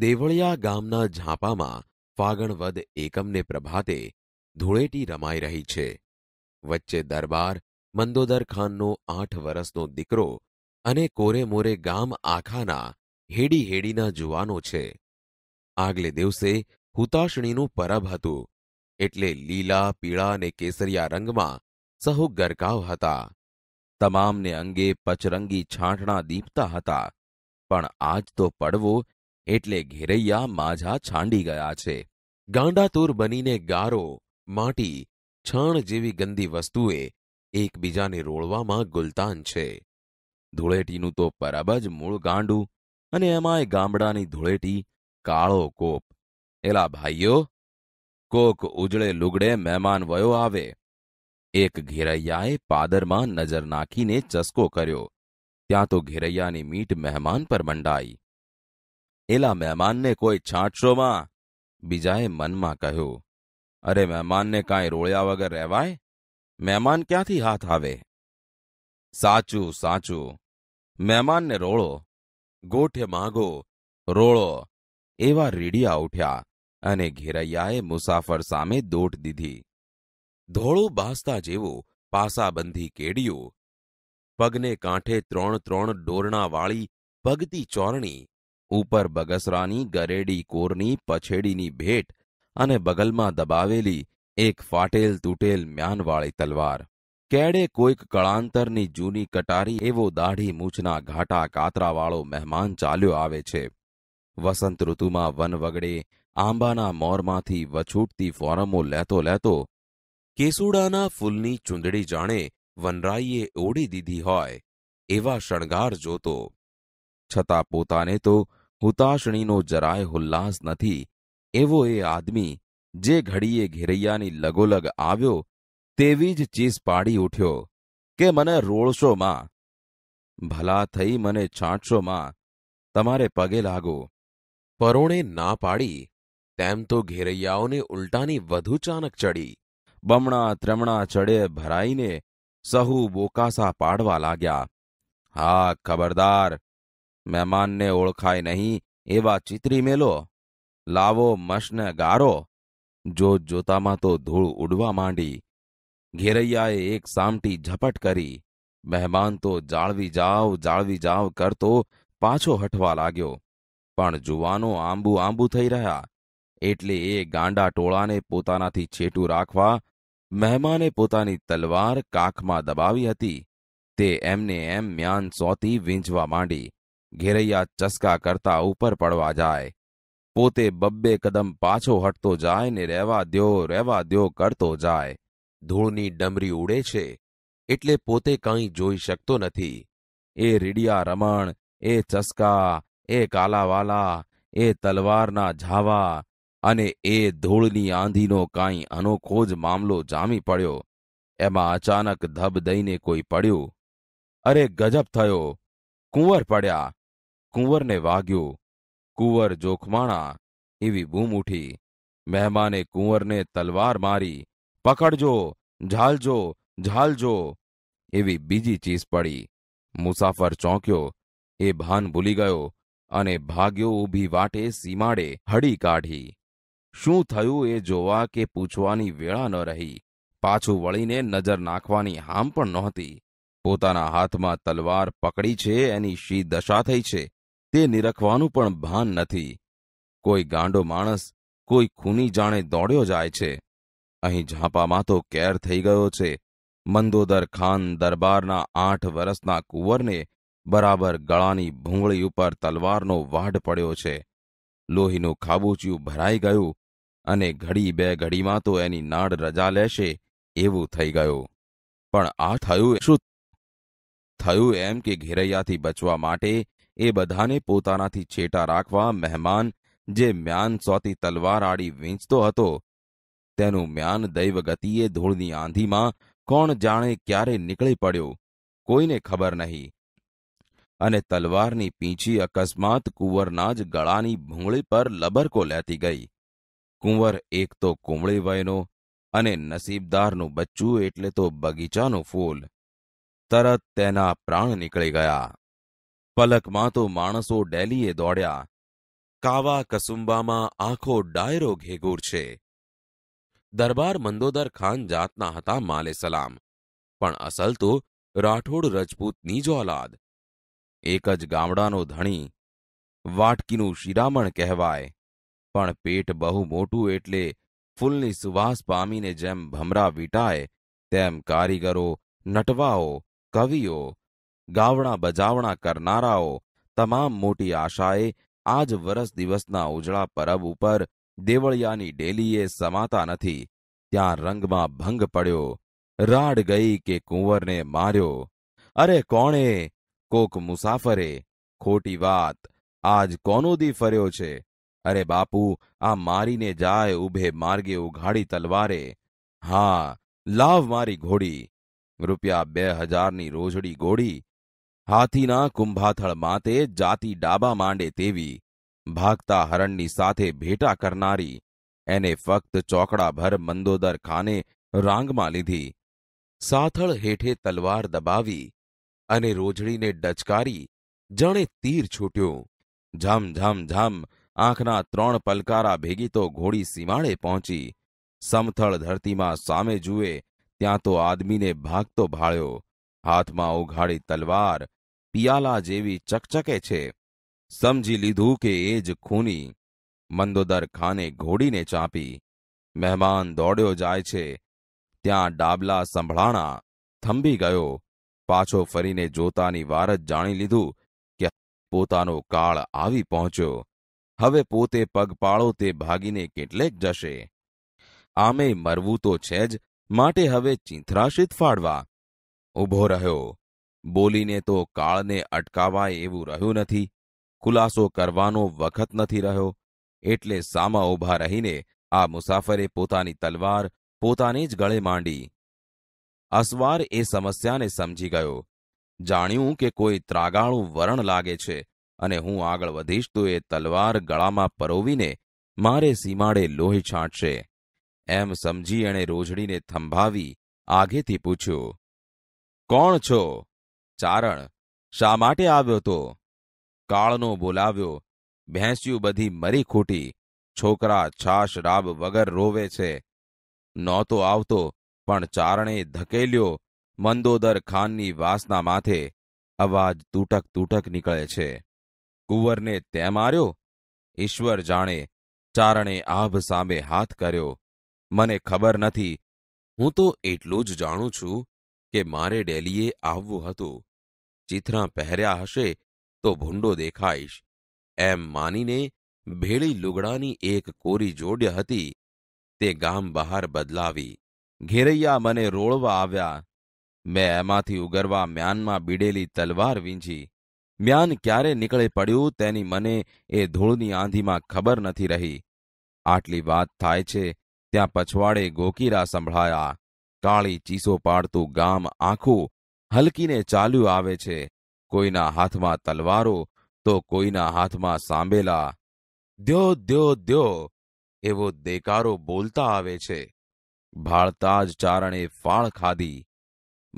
દેવળિયા ગામના ઝાંપામાં ફાગણવદ એકમને પ્રભાતે ધૂળેટી રમાઈ રહી છે વચ્ચે દરબાર મંદોદર ખાનનો આઠ વર્ષનો દીકરો અને કોરે મોરે ગામ આખાના હેડી હેડીના જુવાનો છે આગલે દિવસે હુતાશણીનું પરબ હતું એટલે લીલા પીળા અને કેસરિયા રંગમાં સહુ ગરકાવ હતા તમામને અંગે પચરંગી છાંટણા દીપતા હતા પણ આજ તો પડવો એટલે ઘેરૈયા માઝા છાંડી ગયા છે ગાંડાતુર બનીને ગારો માટી છણ જેવી ગંદી વસ્તુએ એકબીજાને રોળવામાં ગુલતાન છે ધૂળેટીનું તો પરબ જ મૂળ ગાંડું અને એમાંય ગામડાની ધૂળેટી કાળો કોપ એલા ભાઈઓ કોક ઉજળે લુગડે મહેમાન વયો આવે એક ઘેરૈયાએ પાદરમાં નજર નાખીને ચસકો કર્યો ત્યાં તો ઘેરૈયાની મીટ મહેમાન પર મંડાઈ એલા મહેમાનને કોઈ છાંટશોમાં બીજાએ મનમાં કહ્યું અરે મહેમાનને કાંઈ રોળ્યા વગર રહેવાય મહેમાન ક્યાંથી હાથ આવે સાચું સાચું મહેમાનને રોળો ગોઠે માગો રોળો એવા રીડિયા ઉઠ્યા અને ઘેરૈયાએ મુસાફર સામે દોટ દીધી ધોળું બાસતા જેવું પાસાબંધી કેડ્યું પગને કાંઠે ત્રણ ત્રણ ડોરણાવાળી પગતી ચોરણી ઉપર બગસરાની ગરેડી કોરની પછેડીની ભેટ અને બગલમાં દબાવેલી એક ફાટેલ તૂટેલ મ્યાનવાળી તલવાર કેડે કોઈક કળાંતરની જૂની કટારી એવો દાઢી મૂછના ઘાટા કાતરાવાળો મહેમાન ચાલ્યો આવે છે વસંત ઋતુમાં વન વગડે આંબાના મોરમાંથી વછૂટતી ફોરમો લેતો લેતો કેસુડાના ફૂલની ચૂંદડી જાણે વનરાઈએ ઓડી દીધી હોય એવા શણગાર જોતો છતાં પોતાને તો હુતાશણીનો જરાય ઉલ્લાસ નથી એવો એ આદમી જે ઘડીએ ઘેરૈયાની લગોલગ આવ્યો તેવી જ ચીસ પાડી ઉઠ્યો કે મને રોળશો માં ભલા થઈ મને છાંટશો માં તમારે પગે લાગો પરોણે ના પાડી તેમ તો ઘેરૈયાઓને ઉલટાની વધુ ચાનક ચડી બમણા ત્રમણા ચડે ભરાઈને સહુ બોકાસા પાડવા લાગ્યા હા ખબરદાર મહેમાનને ઓળખાય નહીં એવા ચિતરી મેલો લાવો મશને ગારો જો જોતામાં તો ધૂળ ઉડવા માંડી ઘેરૈયાએ એક સામટી ઝપટ કરી મહેમાન તો જાળવી જાવ જાળવી જાવ કરતો પાછો હટવા લાગ્યો પણ જુવાનો આંબુ આંબુ થઈ રહ્યા એટલે એ ગાંડા ટોળાને પોતાનાથી છેટું રાખવા મહેમાને પોતાની તલવાર કાખમાં દબાવી હતી તે એમને એમ મ્યાન સોતી વીંઝવા માંડી ઘેરૈયા ચસકા કરતા ઉપર પડવા જાય પોતે બબ્બે કદમ પાછો હટતો જાય ને રહેવા દ્યો રહેવા દ્યો કરતો જાય ધૂળની ડમરી ઉડે છે એટલે પોતે કંઈ જોઈ શકતો નથી એ રીડિયા રમણ એ ચસકા એ કાલાવાલા એ તલવારના ઝાવા અને એ ધૂળની આંધીનો કાંઈ અનોખો જ મામલો જામી પડ્યો એમાં અચાનક ધબ દઈને કોઈ પડ્યું અરે ગજબ થયો કુંવર પડ્યા કુંવરને વાગ્યું કુંવર જોખમાણા એવી બૂમ ઉઠી મહેમાને કુંવરને તલવાર મારી પકડજો ઝાલજો ઝાલજો એવી બીજી ચીસ પડી મુસાફર ચોંક્યો એ ભાન ભૂલી ગયો અને ભાગ્યો ઊભી વાટે સીમાડે હડી કાઢી શું થયું એ જોવા કે પૂછવાની વેળા ન રહી પાછું વળીને નજર નાખવાની હામ પણ નહોતી પોતાના હાથમાં તલવાર પકડી છે એની શી દશા થઈ છે તે નિરખવાનું પણ ભાન નથી કોઈ ગાંડો માણસ કોઈ ખૂની જાણે દોડ્યો જાય છે અહીં ઝાંપામાં તો કેર થઈ ગયો છે મંદોદર ખાન દરબારના આઠ વર્ષના કુંવરને બરાબર ગળાની ભૂંગળી ઉપર તલવારનો વાઢ પડ્યો છે લોહીનું ખાબુચિયું ભરાઈ ગયું અને ઘડી બે ઘડીમાં તો એની નાડ રજા લેશે એવું થઈ ગયું પણ આ થયું શું થયું એમ કે ઘેરૈયાથી બચવા માટે એ બધાને પોતાનાથી છેટા રાખવા મહેમાન જે મ્યાન સોતી તલવાર આડી વીંચતો હતો તેનું મ્યાન દૈવગતિએ ધૂળની આંધીમાં કોણ જાણે ક્યારે નીકળી પડ્યો કોઈને ખબર નહીં અને તલવારની પીંછી અકસ્માત કુંવરના જ ગળાની ભૂંગળી પર લબરકો લેતી ગઈ કુંવર એક તો કુમળી વયનો અને નસીબદારનું બચ્ચું એટલે તો બગીચાનું ફૂલ તરત તેના પ્રાણ નીકળી ગયા પલકમાં તો માણસો ડેલીએ દોડ્યા કાવા કસુંબામાં આખો ડાયરો ઘેગુર છે દરબાર મંદોદર ખાન જાતના હતા માલે સલામ પણ અસલ તો રાઠોડ રજપૂતની જ ઓલાદ એક જ ગામડાનો ધણી વાટકીનું શિરામણ કહેવાય પણ પેટ બહુ મોટું એટલે ફૂલની સુવાસ પામીને જેમ ભમરા વીટાય તેમ કારીગરો નટવાઓ કવિઓ ગાવણા બજાવણા કરનારાઓ તમામ મોટી આશાએ આજ વરસ દિવસના ઉજળા પરબ ઉપર દેવળિયાની ડેલીએ સમાતા નથી ત્યાં રંગમાં ભંગ પડ્યો રાડ ગઈ કે કુંવરને માર્યો અરે કોણે કોક મુસાફરે ખોટી વાત આજ કોનો દી ફર્યો છે અરે બાપુ આ મારીને જાય ઊભે માર્ગે ઉઘાડી તલવારે હા લાવ મારી ઘોડી રૂપિયા બે હજારની રોજડી ગોળી હાથીના કુંભાથળ માતે જાતી ડાબા માંડે તેવી ભાગતા હરણની સાથે ભેટા કરનારી એને ફક્ત ચોકડાભર મંદોદર ખાને રાંગમાં લીધી સાથળ હેઠે તલવાર દબાવી અને રોજડીને ડચકારી જણે તીર છૂટ્યું ઝમ ઝમ ઝમ આંખના ત્રણ પલકારા ભેગી તો ઘોડી સીમાડે પહોંચી સમથળ ધરતીમાં સામે જુએ ત્યાં તો આદમીને ભાગતો ભાળ્યો હાથમાં ઉઘાડી તલવાર પિયાલા જેવી ચકચકે છે સમજી લીધું કે એ જ ખૂની મંદોદર ખાને ઘોડીને ચાંપી મહેમાન દોડ્યો જાય છે ત્યાં ડાબલા સંભળાણા થંભી ગયો પાછો ફરીને જોતાની વાર જ જાણી લીધું કે પોતાનો કાળ આવી પહોંચ્યો હવે પોતે પગપાળો તે ભાગીને કેટલેક જશે આમે મરવું તો છે જ માટે હવે ચીંથરા ફાળવા ઊભો રહ્યો બોલીને તો કાળને અટકાવાય એવું રહ્યું નથી ખુલાસો કરવાનો વખત નથી રહ્યો એટલે સામા ઊભા રહીને આ મુસાફરે પોતાની તલવાર પોતાને જ ગળે માંડી અસવાર એ સમસ્યાને સમજી ગયો જાણ્યું કે કોઈ ત્રાગાળું વરણ લાગે છે અને હું આગળ વધીશ તો એ તલવાર ગળામાં પરોવીને મારે સીમાડે લોહી છાંટશે એમ સમજી એણે રોજડીને થંભાવી આગેથી પૂછ્યું કોણ છો ચારણ શા માટે આવ્યો તો કાળનો બોલાવ્યો ભેંસ્યું બધી મરી ખૂટી છોકરા છાશ રાબ વગર રોવે છે નહોતો આવતો પણ ચારણે ધકેલ્યો મંદોદર ખાનની વાસના માથે અવાજ તૂટક તૂટક નીકળે છે કુંવરને તે માર્યો ઈશ્વર જાણે ચારણે આભ સામે હાથ કર્યો મને ખબર નથી હું તો એટલું જ જાણું છું કે મારે ડેલીએ આવવું હતું ચિથરા પહેર્યા હશે તો ભૂંડો દેખાઈશ એમ માનીને ભેળી લુગડાની એક કોરી જોડ્યા હતી તે ગામ બહાર બદલાવી ઘેરૈયા મને રોળવા આવ્યા મેં એમાંથી ઉગરવા મ્યાનમાં બીડેલી તલવાર વીંજી મ્યાન ક્યારે નીકળે પડ્યું તેની મને એ ધૂળની આંધીમાં ખબર નથી રહી આટલી વાત થાય છે ત્યાં પછવાડે ગોકીરા સંભળાયા કાળી ચીસો પાડતું ગામ આખું હલકીને ચાલ્યું આવે છે કોઈના હાથમાં તલવારો તો કોઈના હાથમાં સાંભેલા દ્યો દ્યો દ્યો એવો દેકારો બોલતા આવે છે ભાળતા જ ચારણે ફાળ ખાધી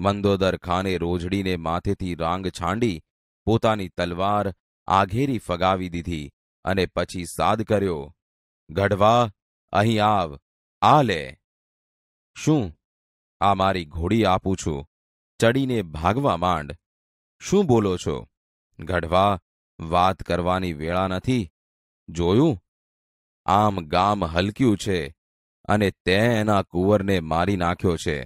મંદોદર ખાને રોજડીને માથેથી રાંગ છાંડી પોતાની તલવાર આઘેરી ફગાવી દીધી અને પછી સાદ કર્યો ગઢવા અહીં આવ આ લે શું આ મારી ઘોડી આપું છું ચડીને ભાગવા માંડ શું બોલો છો ગઢવા વાત કરવાની વેળા નથી જોયું આમ ગામ હલક્યું છે અને તે એના કુંવરને મારી નાખ્યો છે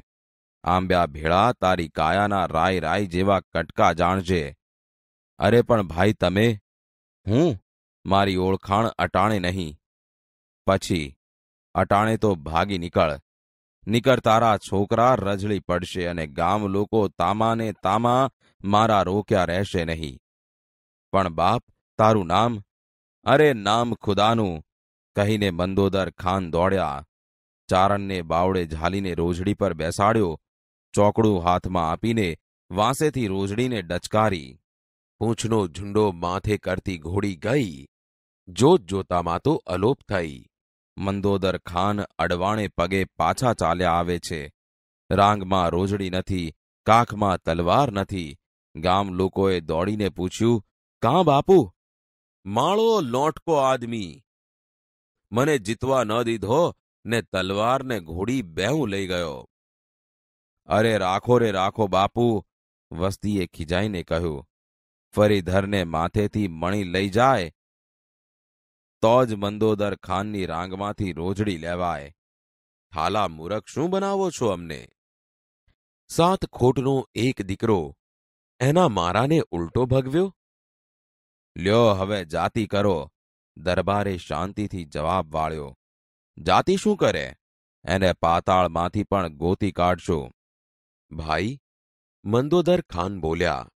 આંબ્યા ભેળા તારી કાયાના રાય રાય જેવા કટકા જાણજે અરે પણ ભાઈ તમે હું મારી ઓળખાણ અટાણે નહીં પછી અટાણે તો ભાગી નીકળ નીકર છોકરા રજળી પડશે અને ગામ લોકો તામાને તામા મારા રોક્યા રહેશે નહીં પણ બાપ તારું નામ અરે નામ ખુદાનું કહીને મંદોદર ખાન દોડ્યા ચારણને બાવડે ઝાલીને રોજડી પર બેસાડ્યો ચોકડું હાથમાં આપીને વાંસેથી રોજડીને ડચકારી પૂંછનો ઝુંડો માથે કરતી ઘોડી ગઈ જોત જોતામાં તો અલોપ થઈ મંદોદર ખાન અડવાણે પગે પાછા ચાલ્યા આવે છે રાંગમાં રોજડી નથી કાખમાં તલવાર નથી ગામ લોકોએ દોડીને પૂછ્યું કાં બાપુ માળો લોટકો આદમી મને જીતવા ન દીધો ને તલવારને ઘોડી બેહું લઈ ગયો અરે રાખો રે રાખો બાપુ વસ્તીએ ખીજાઈને કહ્યું ફરી ધરને માથેથી મણી લઈ જાય તો જ મંદોદર ખાનની રાંગમાંથી રોજડી લેવાય ઠાલા મૂરખ શું બનાવો છો અમને સાત ખોટનો એક દીકરો એના મારાને ઉલટો ભગવ્યો લ્યો હવે જાતિ કરો દરબારે શાંતિથી જવાબ વાળ્યો જાતિ શું કરે એને પાતાળમાંથી પણ ગોતી કાઢશો ભાઈ મંદોદર ખાન બોલ્યા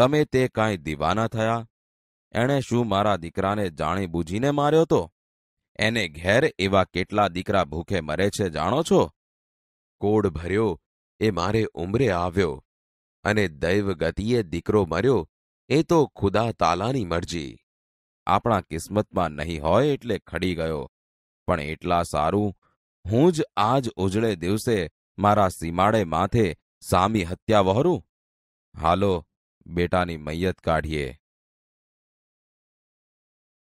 તમે તે કાંઈ દીવાના થયા એણે શું મારા દીકરાને જાણી બૂજીને માર્યો તો એને ઘેર એવા કેટલા દીકરા ભૂખે મરે છે જાણો છો કોડ ભર્યો એ મારે ઉંમરે આવ્યો અને દૈવ ગતિએ દીકરો મર્યો એ તો ખુદા તાલાની મરજી આપણા કિસ્મતમાં નહીં હોય એટલે ખડી ગયો પણ એટલા સારું હું જ આજ ઉજળે દિવસે મારા સીમાડે માથે સામી હત્યા વહરું હાલો બેટાની મૈયત કાઢીએ